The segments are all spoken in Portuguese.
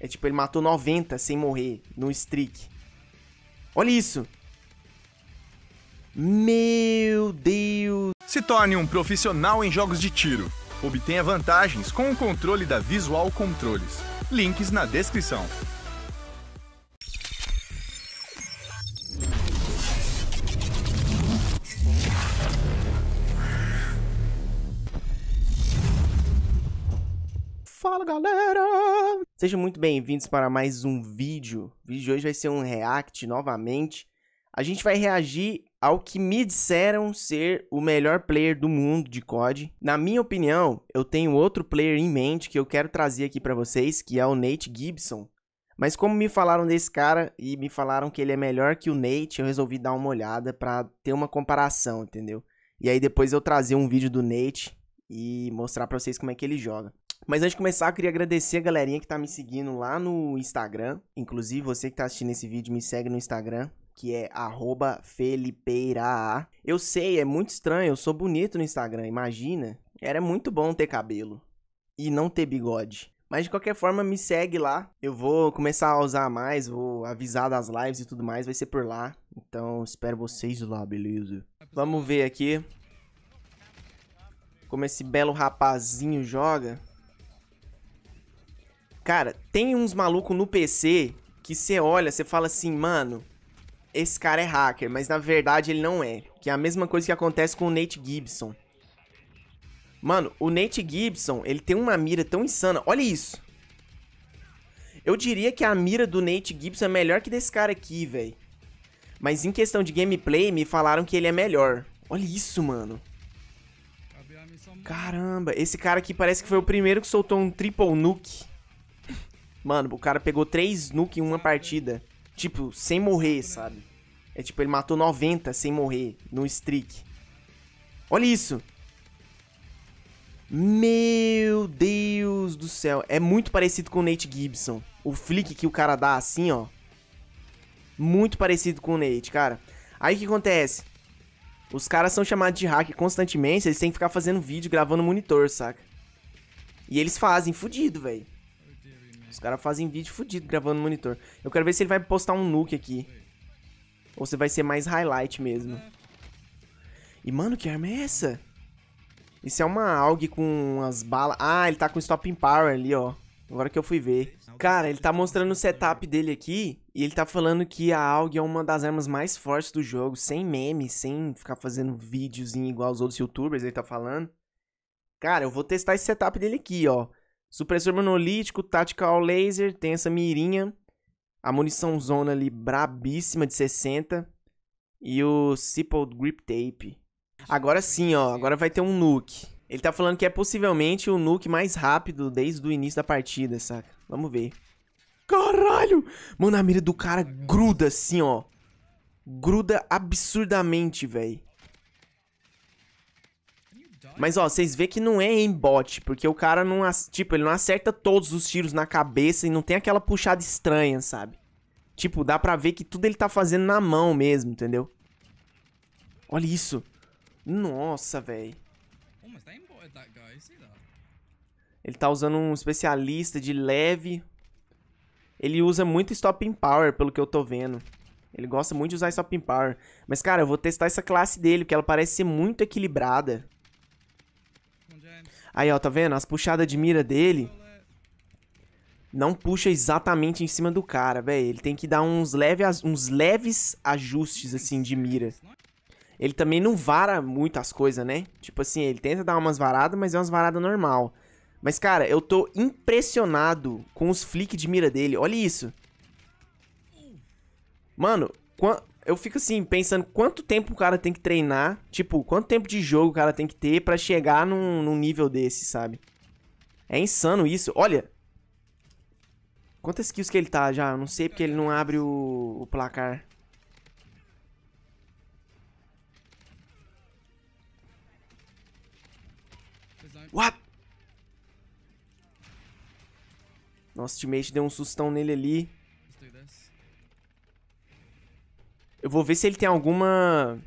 É tipo, ele matou 90 sem morrer no streak. Olha isso! Meu Deus! Se torne um profissional em jogos de tiro. Obtenha vantagens com o controle da Visual Controles. Links na descrição. Fala galera! Sejam muito bem-vindos para mais um vídeo. O vídeo de hoje vai ser um react novamente. A gente vai reagir ao que me disseram ser o melhor player do mundo de COD. Na minha opinião, eu tenho outro player em mente que eu quero trazer aqui para vocês, que é o Nate Gibson. Mas como me falaram desse cara e me falaram que ele é melhor que o Nate, eu resolvi dar uma olhada para ter uma comparação, entendeu? E aí depois eu trazer um vídeo do Nate e mostrar para vocês como é que ele joga. Mas antes de começar, eu queria agradecer a galerinha que tá me seguindo lá no Instagram. Inclusive, você que tá assistindo esse vídeo, me segue no Instagram, que é @felipeiraa. Eu sei, é muito estranho, eu sou bonito no Instagram, imagina. Era muito bom ter cabelo e não ter bigode. Mas de qualquer forma, me segue lá. Eu vou começar a usar mais, vou avisar das lives e tudo mais, vai ser por lá. Então, espero vocês lá, beleza? Vamos ver aqui como esse belo rapazinho joga. Cara, tem uns malucos no PC que você olha, você fala assim, mano, esse cara é hacker, mas na verdade ele não é. Que é a mesma coisa que acontece com o Nate Gibson. Mano, o Nate Gibson, ele tem uma mira tão insana. Olha isso. Eu diria que a mira do Nate Gibson é melhor que desse cara aqui, velho. Mas em questão de gameplay, me falaram que ele é melhor. Olha isso, mano. Caramba, esse cara aqui parece que foi o primeiro que soltou um triple nuke. Mano, o cara pegou 3 nuke em uma partida. Tipo, sem morrer, sabe? É tipo, ele matou 90 sem morrer no streak. Olha isso! Meu Deus do céu. É muito parecido com o Nate Gibson. O flick que o cara dá assim, ó. Muito parecido com o Nate, cara. Aí o que acontece? Os caras são chamados de hack constantemente, eles têm que ficar fazendo vídeo, gravando monitor, saca? E eles fazem, fudido, velho. Os caras fazem vídeo fudido gravando no monitor. Eu quero ver se ele vai postar um nuke aqui. Ou se vai ser mais highlight mesmo. E, mano, que arma é essa? Isso é uma AUG com as balas... Ah, ele tá com stopping power ali, ó. Agora que eu fui ver. Cara, ele tá mostrando o setup dele aqui. E ele tá falando que a AUG é uma das armas mais fortes do jogo. Sem meme, sem ficar fazendo videozinho igual os outros youtubers, ele tá falando. Cara, eu vou testar esse setup dele aqui, ó. Supressor monolítico, tactical laser, tem essa mirinha. A munição zona ali brabíssima de 60. E o Seapold Grip Tape. Agora sim, ó. Agora vai ter um nuke. Ele tá falando que é possivelmente o nuke mais rápido desde o início da partida, saca? Vamos ver. Caralho! Mano, a mira do cara gruda assim, ó. Gruda absurdamente, velho. Mas, ó, vocês vê que não é embot, porque o cara não, tipo, ele não acerta todos os tiros na cabeça e não tem aquela puxada estranha, sabe? Tipo, dá pra ver que tudo ele tá fazendo na mão mesmo, entendeu? Olha isso. Nossa, velho. Tá tá, tá, ele tá usando um especialista de leve. Ele usa muito stopping power, pelo que eu tô vendo. Ele gosta muito de usar stopping power. Mas, cara, eu vou testar essa classe dele, porque ela parece ser muito equilibrada. Aí, ó, tá vendo? As puxadas de mira dele não puxa exatamente em cima do cara, velho. Ele tem que dar uns, leve, uns leves ajustes, assim, de mira. Ele também não vara muito as coisas, né? Tipo assim, ele tenta dar umas varadas, mas é umas varadas normal. Mas, cara, eu tô impressionado com os flick de mira dele. Olha isso. Mano, eu fico assim, pensando quanto tempo o cara tem que treinar, tipo, quanto tempo de jogo o cara tem que ter para chegar num, num, nível desse, sabe? É insano isso. Olha. Quantas kills que ele tá já? Eu não sei porque ele não abre o, o placar. What? o teammate deu um sustão nele ali. Eu vou ver se ele tem alguma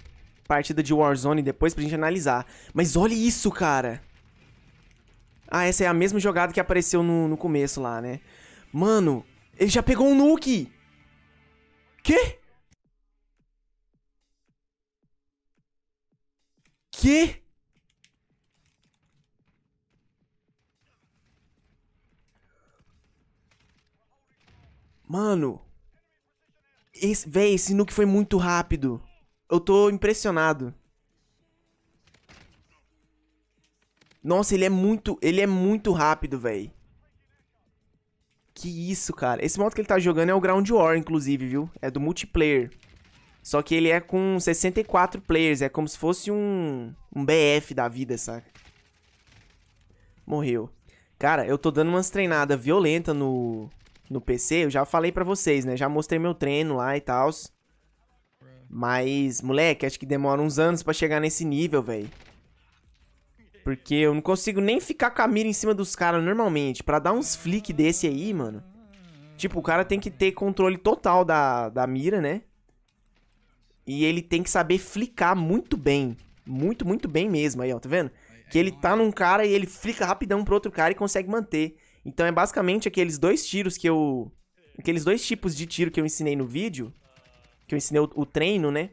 partida de Warzone depois pra gente analisar. Mas olha isso, cara! Ah, essa é a mesma jogada que apareceu no, no começo lá, né? Mano, ele já pegou um nuke! Quê? Quê? Mano... Esse, véi, esse nuke foi muito rápido. Eu tô impressionado. Nossa, ele é muito, ele é muito rápido, véi. Que isso, cara. Esse modo que ele tá jogando é o Ground War, inclusive, viu? É do multiplayer. Só que ele é com 64 players. É como se fosse um, um BF da vida, saca? Morreu. Cara, eu tô dando umas treinadas violentas no, no PC, eu já falei para vocês, né? Já mostrei meu treino lá e tal. Mas, moleque, acho que demora uns anos para chegar nesse nível, velho. Porque eu não consigo nem ficar com a mira em cima dos caras normalmente. para dar uns flick desse aí, mano. Tipo, o cara tem que ter controle total da, da mira, né? E ele tem que saber flicar muito bem. Muito, muito bem mesmo. Aí, ó, tá vendo? Que ele tá num cara e ele flica rapidão pro outro cara e consegue manter. Então é basicamente aqueles dois tiros que eu... Aqueles dois tipos de tiro que eu ensinei no vídeo, que eu ensinei o, o treino, né?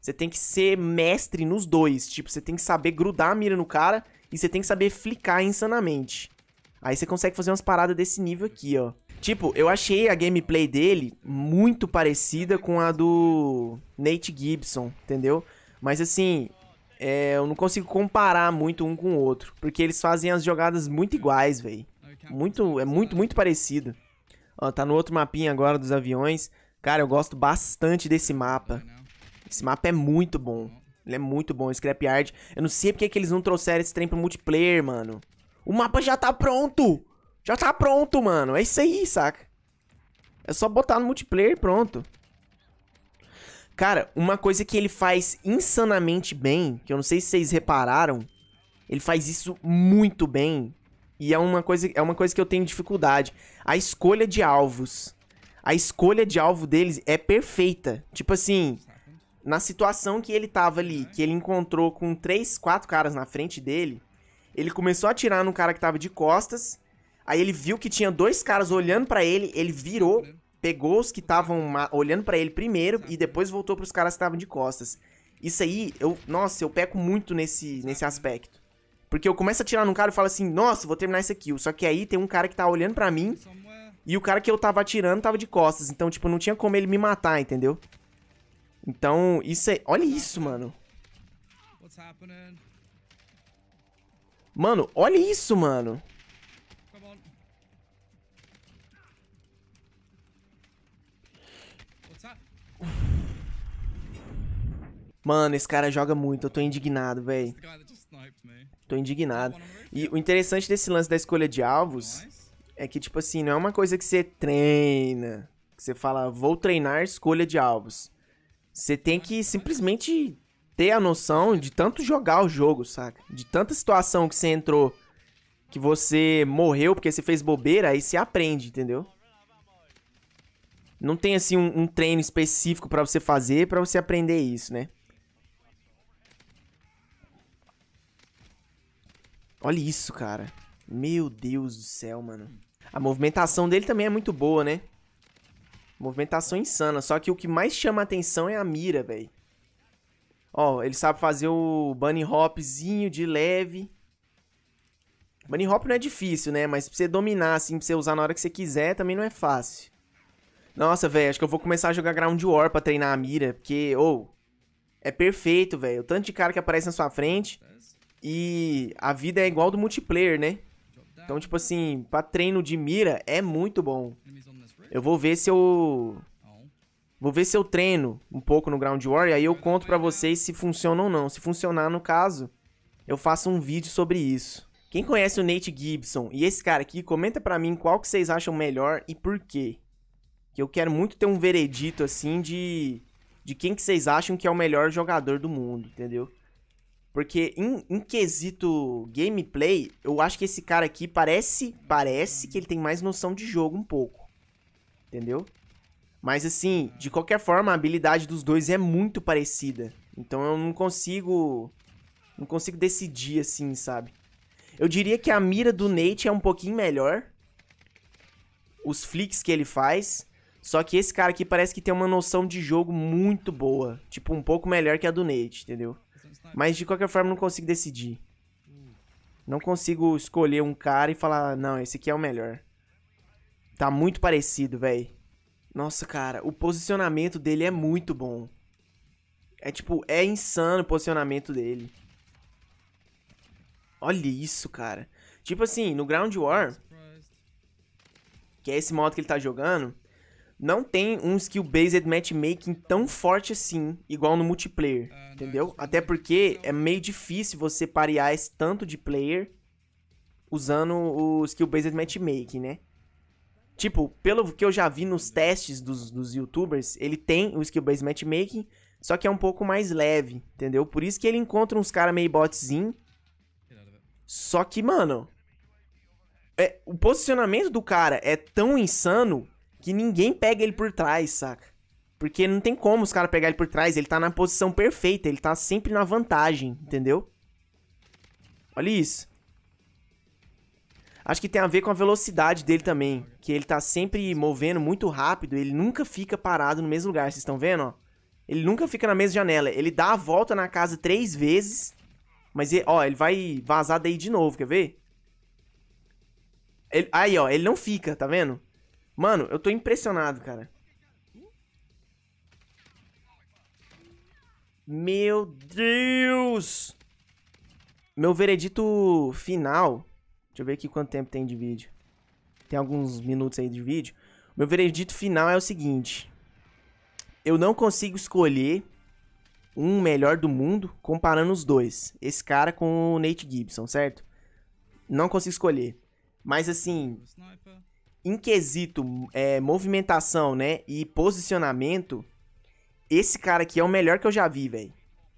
Você tem que ser mestre nos dois. Tipo, você tem que saber grudar a mira no cara e você tem que saber flicar insanamente. Aí você consegue fazer umas paradas desse nível aqui, ó. Tipo, eu achei a gameplay dele muito parecida com a do Nate Gibson, entendeu? Mas assim, é, eu não consigo comparar muito um com o outro, porque eles fazem as jogadas muito iguais, velho. Muito, é muito, muito parecido. Ó, tá no outro mapinha agora dos aviões. Cara, eu gosto bastante desse mapa. Esse mapa é muito bom. Ele é muito bom, Scrapyard. Eu não sei porque é que eles não trouxeram esse trem pro multiplayer, mano. O mapa já tá pronto! Já tá pronto, mano. É isso aí, saca? É só botar no multiplayer pronto. Cara, uma coisa que ele faz insanamente bem, que eu não sei se vocês repararam, ele faz isso muito bem, e é uma coisa, é uma coisa que eu tenho dificuldade. A escolha de alvos. A escolha de alvo deles é perfeita. Tipo assim, na situação que ele tava ali, que ele encontrou com três, quatro caras na frente dele, ele começou a atirar no cara que tava de costas. Aí ele viu que tinha dois caras olhando para ele, ele virou, pegou os que estavam olhando para ele primeiro e depois voltou para os caras que estavam de costas. Isso aí, eu, nossa, eu peco muito nesse, nesse aspecto. Porque eu começo a tirar num cara e falo assim, nossa, vou terminar esse aqui. Só que aí tem um cara que tá olhando para mim e o cara que eu tava atirando tava de costas. Então, tipo, não tinha como ele me matar, entendeu? Então, isso é... Olha isso, mano. Mano, olha isso, mano. Mano, esse cara joga muito, eu tô indignado, velho. Tô indignado. E o interessante desse lance da escolha de alvos é que, tipo assim, não é uma coisa que você treina. Que você fala, vou treinar escolha de alvos. Você tem que simplesmente ter a noção de tanto jogar o jogo, saca? De tanta situação que você entrou, que você morreu porque você fez bobeira, aí você aprende, entendeu? Não tem, assim, um, um treino específico para você fazer para você aprender isso, né? Olha isso, cara. Meu Deus do céu, mano. A movimentação dele também é muito boa, né? Movimentação insana. Só que o que mais chama atenção é a mira, velho. Ó, ele sabe fazer o bunny hopzinho de leve. Bunny hop não é difícil, né? Mas pra você dominar, assim, pra você usar na hora que você quiser, também não é fácil. Nossa, velho, acho que eu vou começar a jogar Ground War pra treinar a mira. Porque, ou... Oh, é perfeito, velho. O tanto de cara que aparece na sua frente. E a vida é igual do multiplayer, né? Então, tipo assim, pra treino de mira é muito bom. Eu vou ver se eu... Vou ver se eu treino um pouco no Ground War e aí eu conto pra vocês se funciona ou não. Se funcionar, no caso, eu faço um vídeo sobre isso. Quem conhece o Nate Gibson e esse cara aqui, comenta pra mim qual que vocês acham melhor e por quê. Que eu quero muito ter um veredito, assim, de... De quem que vocês acham que é o melhor jogador do mundo, entendeu? Porque em, em quesito gameplay, eu acho que esse cara aqui parece, parece que ele tem mais noção de jogo um pouco. Entendeu? Mas assim, de qualquer forma, a habilidade dos dois é muito parecida. Então eu não consigo não consigo decidir assim, sabe? Eu diria que a mira do Nate é um pouquinho melhor. Os flicks que ele faz, só que esse cara aqui parece que tem uma noção de jogo muito boa, tipo um pouco melhor que a do Nate, entendeu? É Mas de qualquer forma, não consigo decidir. Não consigo escolher um cara e falar, não, esse aqui é o melhor. Tá muito parecido, velho. Nossa, cara, o posicionamento dele é muito bom. É tipo, é insano o posicionamento dele. Olha isso, cara. Tipo assim, no Ground War, que é esse modo que ele tá jogando, não tem um skill-based matchmaking tão forte assim, igual no multiplayer, ah, entendeu? Até é porque é meio difícil você parear esse tanto de player usando o skill-based matchmaking, né? Tipo, pelo que eu já vi nos testes dos, dos youtubers, ele tem o skill-based matchmaking, só que é um pouco mais leve, entendeu? Por isso que ele encontra uns caras meio botzinho. Só que, mano, é, o posicionamento do cara é tão insano que ninguém pega ele por trás, saca? Porque não tem como os caras pegar ele por trás, ele tá na posição perfeita, ele tá sempre na vantagem, entendeu? Olha isso. Acho que tem a ver com a velocidade dele também, que ele tá sempre movendo muito rápido, ele nunca fica parado no mesmo lugar, vocês estão vendo, ó? Ele nunca fica na mesma janela, ele dá a volta na casa três vezes, mas, ele, ó, ele vai vazar daí de novo, quer ver? Ele, aí, ó, ele não fica, tá vendo? Mano, eu tô impressionado, cara. Meu Deus! Meu veredito final... Deixa eu ver aqui quanto tempo tem de vídeo. Tem alguns minutos aí de vídeo. Meu veredito final é o seguinte. Eu não consigo escolher um melhor do mundo comparando os dois. Esse cara com o Nate Gibson, certo? Não consigo escolher. Mas assim, em quesito é, movimentação, né? E posicionamento, esse cara aqui é o melhor que eu já vi, velho.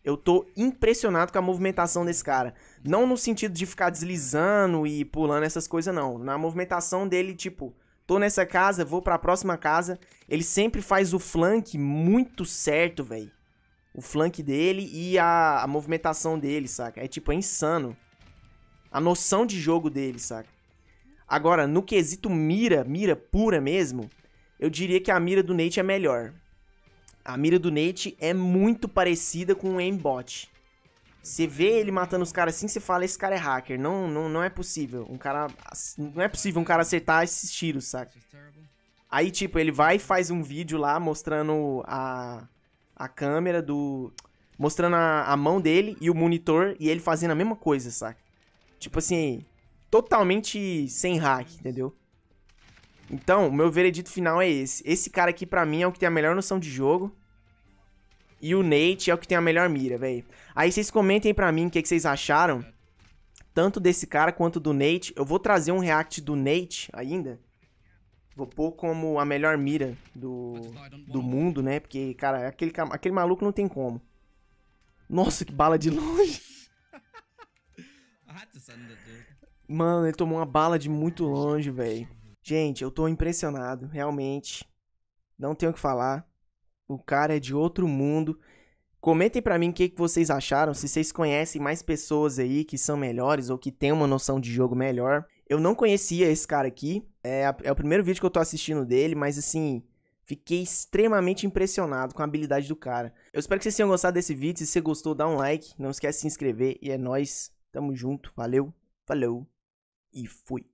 Eu tô impressionado com a movimentação desse cara. Não no sentido de ficar deslizando e pulando essas coisas, não. Na movimentação dele, tipo, tô nessa casa, vou para a próxima casa. Ele sempre faz o flank muito certo, velho. O flank dele e a, a movimentação dele, saca? É tipo, é insano. A noção de jogo dele, saca? Agora, no quesito mira, mira pura mesmo, eu diria que a mira do Nate é melhor. A mira do Nate é muito parecida com o aimbot. Você vê ele matando os caras assim, você fala, esse cara é hacker. Não, não, não é possível. Um cara. Não é possível um cara acertar esses tiros, saca? É Aí, tipo, ele vai e faz um vídeo lá mostrando a, a câmera do. Mostrando a, a mão dele e o monitor e ele fazendo a mesma coisa, saca? Tipo assim, totalmente sem hack, entendeu? Então, o meu veredito final é esse. Esse cara aqui, pra mim, é o que tem a melhor noção de jogo. E o Nate é o que tem a melhor mira, velho. Aí vocês comentem pra mim o que, é que vocês acharam. Tanto desse cara quanto do Nate. Eu vou trazer um react do Nate ainda. Vou pôr como a melhor mira do, do mundo, né? Porque, cara, aquele, aquele maluco não tem como. Nossa, que bala de longe. Mano, ele tomou uma bala de muito longe, velho. Gente, eu tô impressionado, realmente. Não tenho o que falar. O cara é de outro mundo. Comentem para mim o que, que vocês acharam, se vocês conhecem mais pessoas aí que são melhores ou que têm uma noção de jogo melhor. Eu não conhecia esse cara aqui, é, a, é, o primeiro vídeo que eu tô assistindo dele, mas assim, fiquei extremamente impressionado com a habilidade do cara. Eu espero que vocês tenham gostado desse vídeo, se você gostou dá um like, não esquece de se inscrever e é nóis, tamo junto, valeu, valeu. E fui.